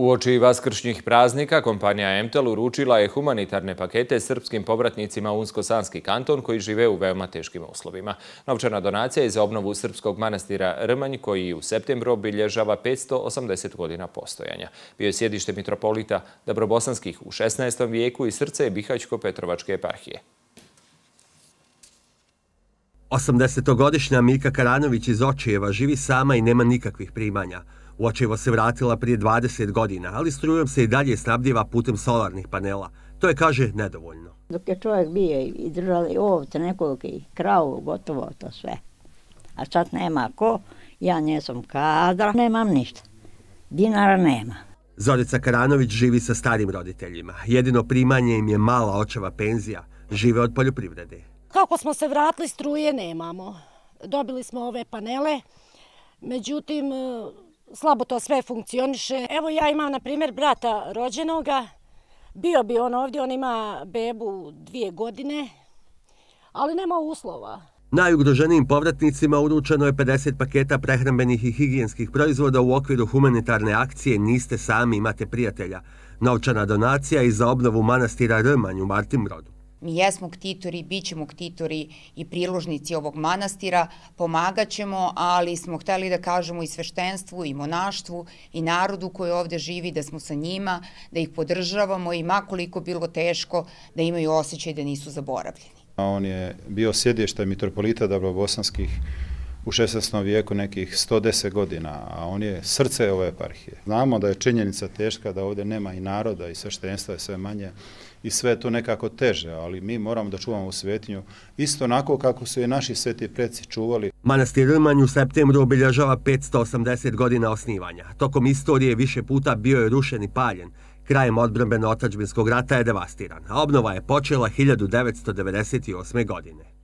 U oči vaskršnjih praznika, kompanija Emtel uručila je humanitarne pakete srpskim povratnicima Unsko-Sanski kanton koji žive u veoma teškim uslovima. Novčana donacija je za obnovu srpskog manastira Rmanj koji u septembru obilježava 580 godina postojanja. Bio je sjedište mitropolita Dabrobosanskih u 16. vijeku i srce je Bihaćko-Petrovačke eparhije. 80-godišnja Mika Karanović iz Očijeva živi sama i nema nikakvih primanja. Očevo se vratila prije 20 godina, ali strujom se i dalje snabdjeva putem solarnih panela. To je, kaže, nedovoljno. Dok je čovjek bio i držali ovce nekog i kravu, gotovo to sve. A sad nema ko, ja nisam kadra, nemam ništa. Dinara nema. Zorica Karanović živi sa starim roditeljima. Jedino primanje im je mala očeva penzija. Žive od poljoprivrede. Kako smo se vratili, struje nemamo. Dobili smo ove panele. Međutim, slabo to sve funkcioniše. Evo ja imam, na primjer, brata rođenoga. Bio bi on ovdje, on ima bebu dvije godine, ali nema uslova. Najugroženijim povratnicima uručeno je 50 paketa prehrambenih i higijenskih proizvoda u okviru humanitarne akcije Niste sami imate prijatelja. Novčana donacija i za obnovu manastira Rmanj Martin Martimrodu mi jesmo ktitori, bit ćemo ktitori i priložnici ovog manastira, pomagat ćemo, ali smo hteli da kažemo i sveštenstvu, i monaštvu, i narodu koji ovde živi, da smo sa njima, da ih podržavamo i makoliko bilo teško da imaju osjećaj da nisu zaboravljeni. On je bio sjedješta mitropolita Dobrobosanskih, u 16. vijeku nekih 110 godina, a on je srce ove eparhije. Znamo da je činjenica teška, da ovdje nema i naroda i sveštenstva je sve manje i sve to nekako teže, ali mi moramo da čuvamo u svetinju isto onako kako su i naši sveti preci čuvali. Manastir Rmanj u septembru obilježava 580 godina osnivanja. Tokom istorije više puta bio je rušen i paljen. Krajem odbrbeno otačbinskog rata je devastiran, a obnova je počela 1998. godine.